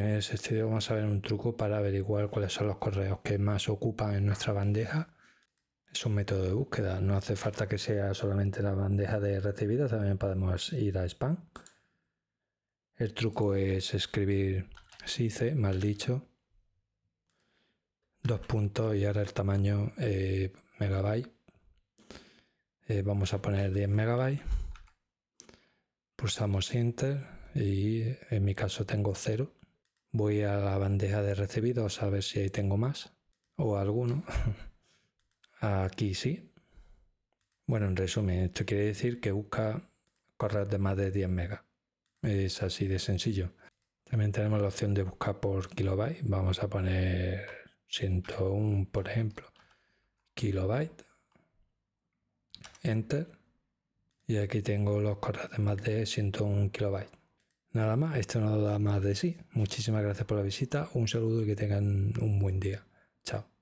en este estudio vamos a ver un truco para averiguar cuáles son los correos que más ocupan en nuestra bandeja. Es un método de búsqueda, no hace falta que sea solamente la bandeja de recibida, también podemos ir a spam. El truco es escribir SICE, mal dicho, dos puntos y ahora el tamaño eh, megabyte. Eh, vamos a poner 10 megabytes. Pulsamos Enter y en mi caso tengo 0 voy a la bandeja de recibidos a ver si ahí tengo más o alguno. Aquí sí. Bueno, en resumen, esto quiere decir que busca correos de más de 10 megas. Es así de sencillo. También tenemos la opción de buscar por kilobyte. Vamos a poner 101, por ejemplo. Kilobyte. Enter. Y aquí tengo los correos de más de 101 kilobyte. Nada más, esto no da más de sí. Muchísimas gracias por la visita, un saludo y que tengan un buen día. Chao.